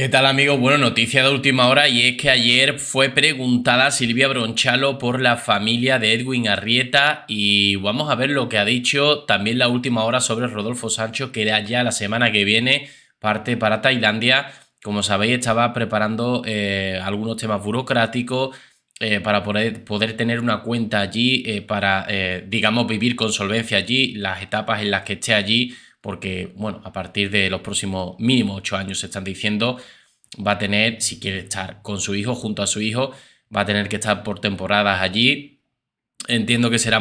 ¿Qué tal amigos? Bueno, noticia de última hora y es que ayer fue preguntada Silvia Bronchalo por la familia de Edwin Arrieta y vamos a ver lo que ha dicho también la última hora sobre Rodolfo Sancho que era ya la semana que viene parte para Tailandia. Como sabéis estaba preparando eh, algunos temas burocráticos eh, para poder, tener una cuenta allí, eh, para digamos vivir con solvencia allí, las etapas en las que esté allí porque, bueno, a partir de los próximos mínimo ocho años, se están diciendo, va a tener, si quiere estar con su hijo, junto a su hijo, va a tener que estar por temporadas allí. Entiendo que será,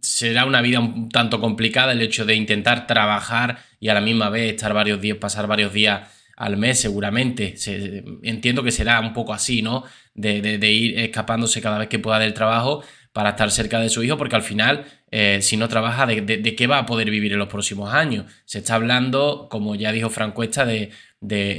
será una vida un tanto complicada el hecho de intentar trabajar y a la misma vez estar varios días, pasar varios días al mes seguramente. Se, entiendo que será un poco así, ¿no? de ir escapándose cada vez que pueda del trabajo, para estar cerca de su hijo, porque al final, eh, si no trabaja, de, qué va a poder vivir en los próximos años? Se está hablando, como ya dijo Franco Cuesta de,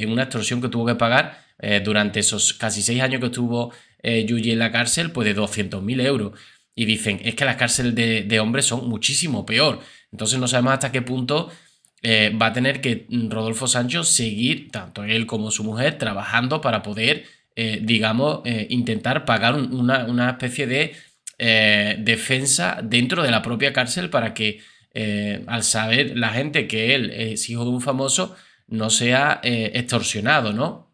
una extorsión que tuvo que pagar eh, durante esos casi seis años que estuvo eh, Yuji en la cárcel, pues de 200.000 euros. Y dicen, es que las cárceles de, hombres son muchísimo peor. Entonces no sabemos hasta qué punto eh, va a tener que mm, Rodolfo Sancho seguir, tanto él como su mujer, trabajando para poder, digamos, intentar pagar una, una, especie de eh, defensa dentro de la propia cárcel para que eh, al saber la gente que él es hijo de un famoso no sea eh, extorsionado, ¿no?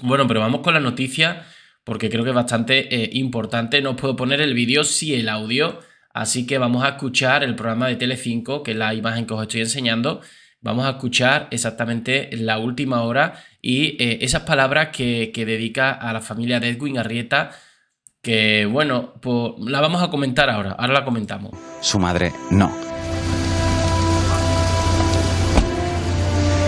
Bueno, pero vamos con la noticia porque creo que es bastante importante. No os puedo poner el vídeo si el audio, así que vamos a escuchar el programa de Telecinco, que es la imagen que os estoy enseñando. Vamos a escuchar exactamente la última hora y esas palabras que, que dedica a la familia de Edwin Arrieta que bueno, pues la vamos a comentar ahora, ahora la comentamos. Su madre no.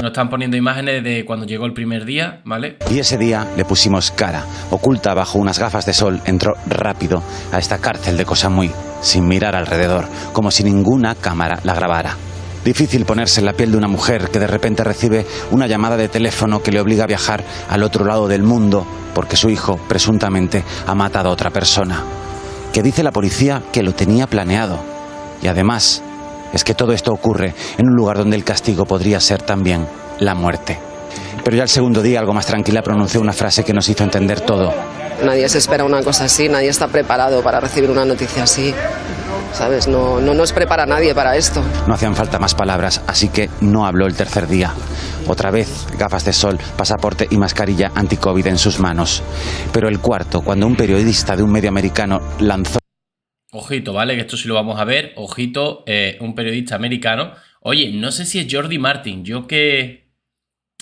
Nos están poniendo imágenes de cuando llegó el primer día, ¿vale? Y ese día le pusimos cara, oculta bajo unas gafas de sol, entró rápido a esta cárcel de cosa muy, sin mirar alrededor, como si ninguna cámara la grabara. Difícil ponerse en la piel de una mujer que de repente recibe una llamada de teléfono que le obliga a viajar al otro lado del mundo porque su hijo, presuntamente, ha matado a otra persona. Que dice la policía que lo tenía planeado. Y además, es que todo esto ocurre en un lugar donde el castigo podría ser también la muerte. Pero ya el segundo día, algo más tranquila, pronunció una frase que nos hizo entender todo. Nadie se espera una cosa así, nadie está preparado para recibir una noticia así. ¿sabes? No, no nos prepara nadie para esto. No hacían falta más palabras, así que no habló el tercer día. Otra vez, gafas de sol, pasaporte y mascarilla covid en sus manos. Pero el cuarto, cuando un periodista de un medio americano lanzó... Ojito, ¿vale? Que esto sí lo vamos a ver. Ojito, eh, un periodista americano. Oye, no sé si es Jordi Martin. Yo que...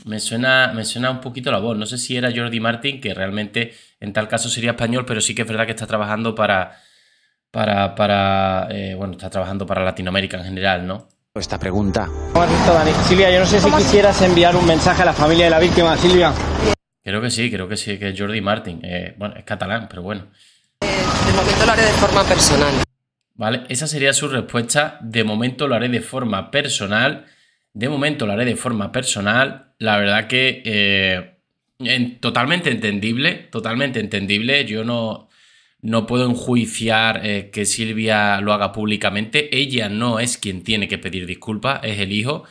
Me suena, me suena un poquito la voz. No sé si era Jordi Martin, que realmente en tal caso sería español, pero sí que es verdad que está trabajando para para, para eh, bueno, está trabajando para Latinoamérica en general, ¿no? Esta pregunta. Dani? Silvia, yo no sé si quisieras enviar un mensaje a la familia de la víctima, Silvia. Creo que sí, creo que sí, que es Jordi Martín. Eh, bueno, es catalán, pero bueno. Eh, de momento lo haré de forma personal. Vale, esa sería su respuesta. De momento lo haré de forma personal. De momento lo haré de forma personal. La verdad que totalmente entendible, totalmente entendible. Yo no, no puedo enjuiciar eh, que Silvia lo haga públicamente. Ella no es quien tiene que pedir disculpas, es el hijo,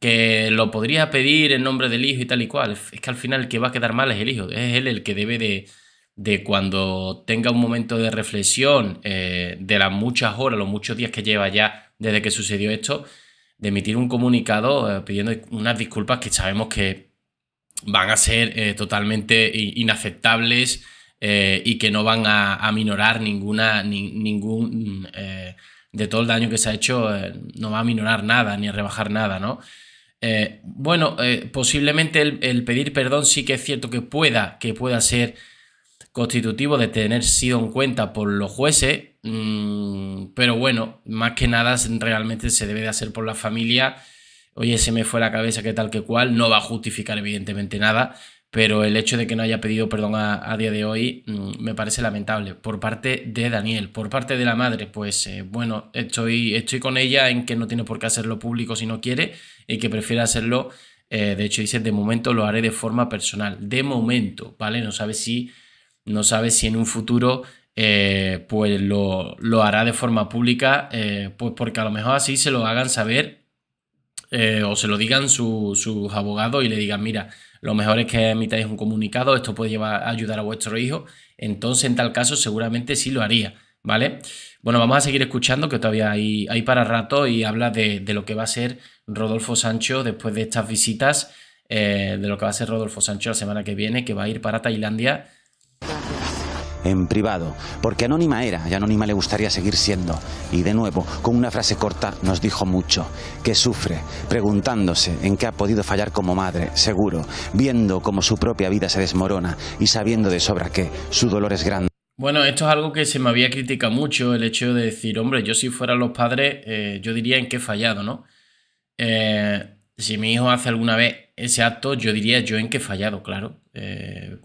que lo podría pedir en nombre del hijo y tal y cual. Es que al final el que va a quedar mal es el hijo, es él el que debe de, de cuando tenga un momento de reflexión eh, de las muchas horas, los muchos días que lleva ya desde que sucedió esto, de emitir un comunicado eh, pidiendo unas disculpas que sabemos que van a ser totalmente inaceptables eh, y que no van a, minorar ninguna, ningún, eh, de todo el daño que se ha hecho, eh, no va a minorar nada ni a rebajar nada, ¿no? bueno, posiblemente el, pedir perdón sí que es cierto que pueda, que pueda ser constitutivo de tener sido en cuenta por los jueces, mm, pero bueno, más que nada realmente se debe de hacer por la familia. Oye, se me fue la cabeza, que tal que cual, no va a justificar evidentemente nada, pero el hecho de que no haya pedido perdón a, día de hoy mm, me parece lamentable. Por parte de Daniel, por parte de la madre, pues eh, bueno, estoy, estoy con ella en que no tiene por qué hacerlo público si no quiere y que prefiere hacerlo. Eh, de hecho, dice, de momento lo haré de forma personal. De momento, ¿vale? No sabe si, no sabe si en un futuro eh, pues lo, lo, hará de forma pública, pues porque a lo mejor así se lo hagan saber eh, o se lo digan sus abogados y le digan, mira, lo mejor es que emitáis un comunicado, esto puede llevar a ayudar a vuestro hijo, entonces en tal caso seguramente sí lo haría, ¿vale? Bueno, vamos a seguir escuchando que todavía hay, hay para rato y habla de, lo que va a ser Rodolfo Sancho después de estas visitas, eh, de lo que va a ser Rodolfo Sancho la semana que viene, que va a ir para Tailandia en privado, porque anónima era y anónima le gustaría seguir siendo. Y de nuevo, con una frase corta nos dijo mucho, que sufre, preguntándose en qué ha podido fallar como madre, seguro, viendo cómo su propia vida se desmorona y sabiendo de sobra que su dolor es grande. Bueno, esto es algo que se me había criticado mucho, el hecho de decir, hombre, yo si fuera los padres, eh, yo diría en qué he fallado, ¿no? Eh, si mi hijo hace alguna vez ese acto, yo diría yo en qué he fallado, claro. Eh,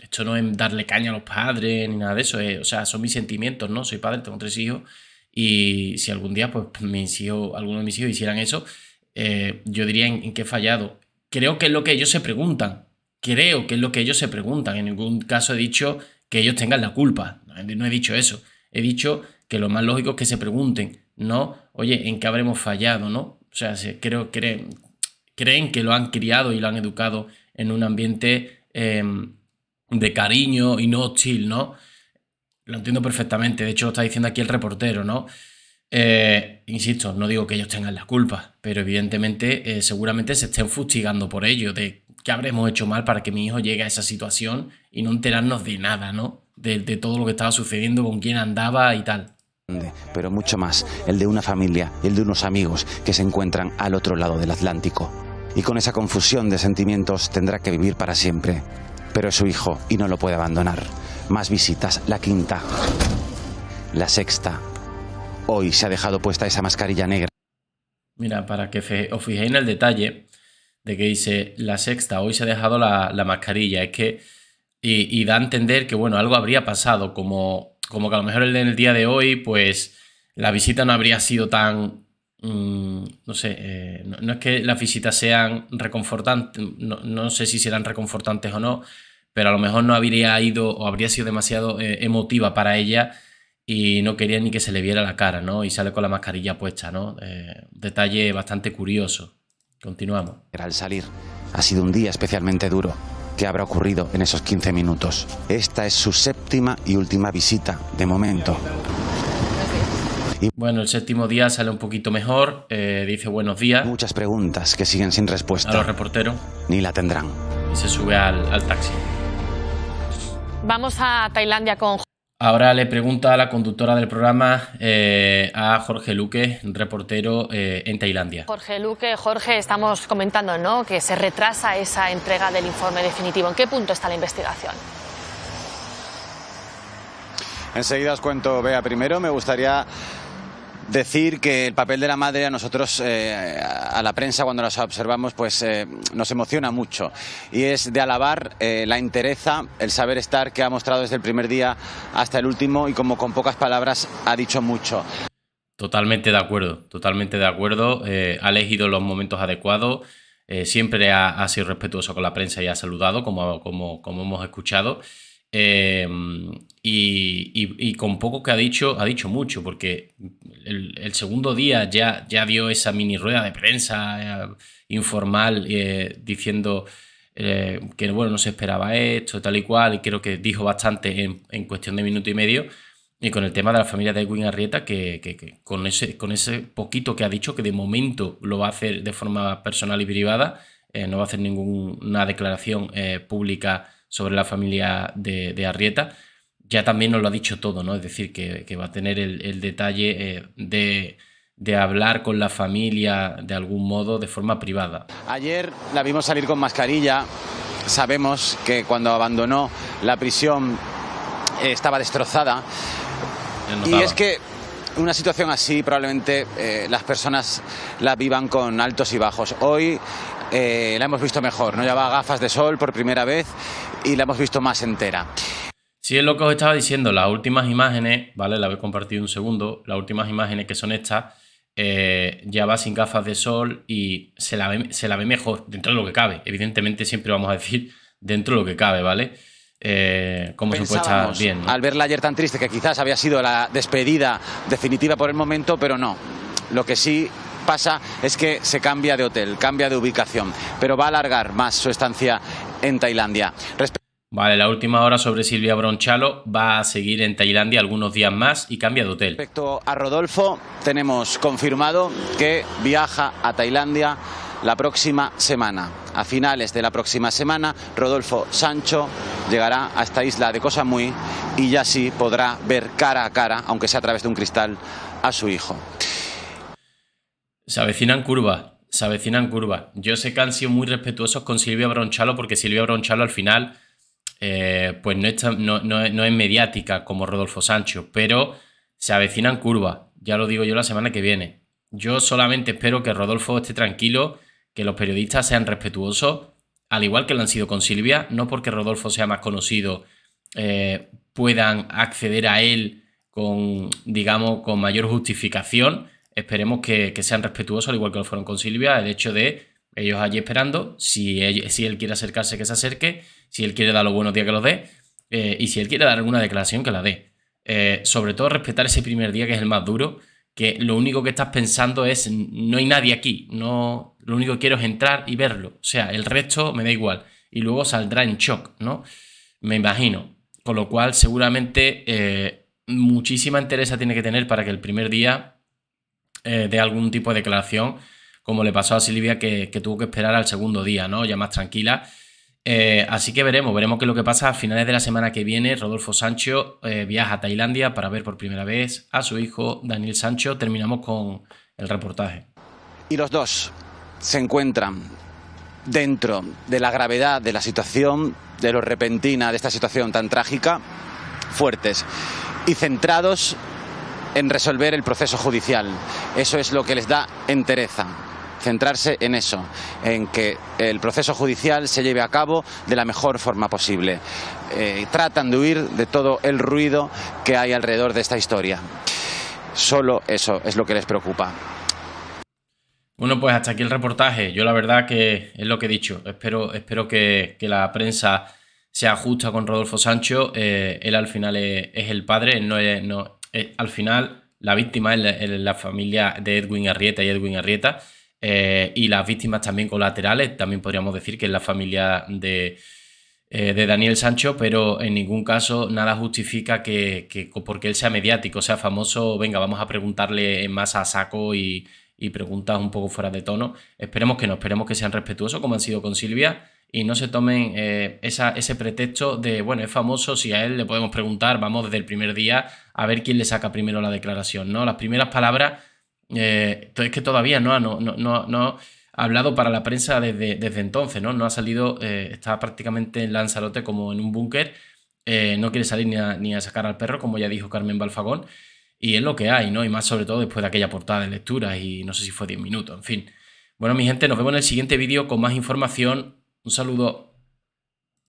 esto no es darle caña a los padres ni nada de eso, o sea, son mis sentimientos, ¿no? Soy padre, tengo tres hijos y si algún día, pues, mis hijos, algunos de mis hijos hicieran eso, eh, yo diría en, qué he fallado. Creo que es lo que ellos se preguntan, creo que es lo que ellos se preguntan, en ningún caso he dicho que ellos tengan la culpa, no he dicho eso, he dicho que lo más lógico es que se pregunten, ¿no? Oye, ¿en qué habremos fallado, no? O sea, creo, creen, creen que lo han criado y lo han educado en un ambiente... Em, de cariño y no hostil, ¿no? Lo entiendo perfectamente, de hecho lo está diciendo aquí el reportero, ¿no? Eh, insisto, no digo que ellos tengan las culpas, pero evidentemente eh, seguramente se estén fustigando por ello, de qué habremos hecho mal para que mi hijo llegue a esa situación y no enterarnos de nada, ¿no? De, de todo lo que estaba sucediendo, con quién andaba y tal pero mucho más, el de una familia, el de unos amigos que se encuentran al otro lado del Atlántico. Y con esa confusión de sentimientos tendrá que vivir para siempre pero es su hijo y no lo puede abandonar. Más visitas, la quinta, la sexta. Hoy se ha dejado puesta esa mascarilla negra. Mira, para que os fijéis en el detalle de que dice la sexta, hoy se ha dejado la, mascarilla. Es que. Y, da a entender que, bueno, algo habría pasado, como, como que a lo mejor en el día de hoy, pues la visita no habría sido tan, Mm, no sé, eh, no, es que las visitas sean reconfortantes, no, sé si serán reconfortantes o no, pero a lo mejor no habría ido o habría sido demasiado eh, emotiva para ella y no quería ni que se le viera la cara, ¿no? Y sale con la mascarilla puesta, ¿no? Eh, detalle bastante curioso. Continuamos. Al salir, ha sido un día especialmente duro. ¿Qué habrá ocurrido en esos 15 minutos? Esta es su séptima y última visita, de momento. Bueno, el séptimo día sale un poquito mejor, eh, dice buenos días. Muchas preguntas que siguen sin respuesta. A los reporteros. Ni la tendrán. Y se sube al, taxi. Vamos a Tailandia con... Ahora le pregunta a la conductora del programa, eh, a Jorge Luque, reportero eh, en Tailandia. Jorge Luque, Jorge, estamos comentando ¿no? que se retrasa esa entrega del informe definitivo. ¿En qué punto está la investigación? Enseguida os cuento, Vea Primero me gustaría decir que el papel de la madre a nosotros, eh, a la prensa, cuando las observamos, pues eh, nos emociona mucho. Y es de alabar eh, la entereza, el saber estar que ha mostrado desde el primer día hasta el último y como con pocas palabras ha dicho mucho. Totalmente de acuerdo, totalmente de acuerdo. ha elegido los momentos adecuados. siempre ha, sido respetuoso con la prensa y ha saludado, como, como, como hemos escuchado. Eh, y, y, con poco que ha dicho, ha dicho mucho, porque el, segundo día ya, ya dio esa mini rueda de prensa eh, informal eh, diciendo eh, que bueno, no se esperaba esto, tal y cual, y creo que dijo bastante en, en cuestión de minuto y medio. Y con el tema de la familia de Edwin Arrieta, que, que, con, ese, con ese poquito que ha dicho, que de momento lo va a hacer de forma personal y privada, no va a hacer ninguna declaración pública sobre la familia de, de Arrieta ya también nos lo ha dicho todo, ¿no? Es decir, que, va a tener el, detalle eh, de, hablar con la familia de algún modo de forma privada. Ayer la vimos salir con mascarilla. Sabemos que cuando abandonó la prisión eh, estaba destrozada. Y es que una situación así probablemente eh, las personas la vivan con altos y bajos. Hoy la hemos visto mejor, ¿no? Llevaba gafas de sol por primera vez y la hemos visto más entera. Si es lo que os estaba diciendo, las últimas imágenes, ¿vale? La he compartido un segundo. Las últimas imágenes que son estas, eh, ya va sin gafas de sol y se la, ve, se la ve mejor dentro de lo que cabe. Evidentemente siempre vamos a decir dentro de lo que cabe, ¿vale? Eh, como bien. Al verla ayer tan triste, que quizás había sido la despedida definitiva por el momento, pero no. Lo que sí pasa es que se cambia de hotel, cambia de ubicación, pero va a alargar más su estancia en Tailandia. Vale, la última hora sobre Silvia Bronchalo va a seguir en Tailandia algunos días más y cambia de hotel. Respecto a Rodolfo, tenemos confirmado que viaja a Tailandia la próxima semana. A finales de la próxima semana, Rodolfo Sancho llegará a esta isla de Koh Samui y ya sí podrá ver cara a cara, aunque sea a través de un cristal, a su hijo. Se avecinan curvas, se avecinan curvas. Yo sé que han sido muy respetuosos con Silvia Bronchalo porque Silvia Bronchalo al final eh, pues no es, no, no, es mediática como Rodolfo Sancho, pero se avecinan curvas, ya lo digo yo la semana que viene. Yo solamente espero que Rodolfo esté tranquilo, que los periodistas sean respetuosos, al igual que lo han sido con Silvia, no porque Rodolfo sea más conocido, eh, puedan acceder a él con, digamos, con mayor justificación. Esperemos que sean respetuosos, al igual que lo fueron con Silvia, el hecho de ellos allí esperando. Si él, si él quiere acercarse, que se acerque. Si él quiere dar los buenos días, que los dé. Eh, y si él quiere dar alguna declaración, que la dé. Eh, sobre todo respetar ese primer día, que es el más duro. Que lo único que estás pensando es, no hay nadie aquí. No, lo único que quiero es entrar y verlo. O sea, el resto me da igual. Y luego saldrá en shock, ¿no? Me imagino. Con lo cual, seguramente, eh, muchísima interés tiene que tener para que el primer día dé algún tipo de declaración como le pasó a Silvia, que, tuvo que esperar al segundo día, ¿no? Ya más tranquila. Eh, así que veremos, veremos qué es lo que pasa. A finales de la semana que viene, Rodolfo Sancho eh, viaja a Tailandia para ver por primera vez a su hijo Daniel Sancho. Terminamos con el reportaje. Y los dos se encuentran dentro de la gravedad de la situación, de lo repentina de esta situación tan trágica, fuertes y centrados en resolver el proceso judicial. Eso es lo que les da entereza centrarse en eso, en que el proceso judicial se lleve a cabo de la mejor forma posible. Eh, tratan de huir de todo el ruido que hay alrededor de esta historia. Solo eso es lo que les preocupa. Bueno, pues hasta aquí el reportaje. Yo la verdad que es lo que he dicho. Espero, espero que, la prensa sea ajusta con Rodolfo Sancho. Eh, él al final es, el padre. no, eh, al final la víctima es la familia de Edwin Arrieta y Edwin Arrieta. Eh, y las víctimas también colaterales, también podríamos decir que es la familia de, eh, Daniel Sancho, pero en ningún caso nada justifica que, porque él sea mediático, sea famoso, venga, vamos a preguntarle en masa a saco y, preguntas un poco fuera de tono. Esperemos que no, esperemos que sean respetuosos como han sido con Silvia y no se tomen eh, ese pretexto de, bueno, es famoso, si a él le podemos preguntar, vamos desde el primer día a ver quién le saca primero la declaración, ¿no? Las primeras palabras eh, entonces que todavía no ha, no, no, hablado para la prensa desde, entonces, ¿no? No ha salido, eh, está prácticamente en Lanzarote como en un búnker, eh, no quiere salir ni a, ni a, sacar al perro, como ya dijo Carmen Balfagón, y es lo que hay, ¿no? Y más sobre todo después de aquella portada de lecturas y no sé si fue 10 minutos, en fin. Bueno, mi gente, nos vemos en el siguiente vídeo con más información. Un saludo.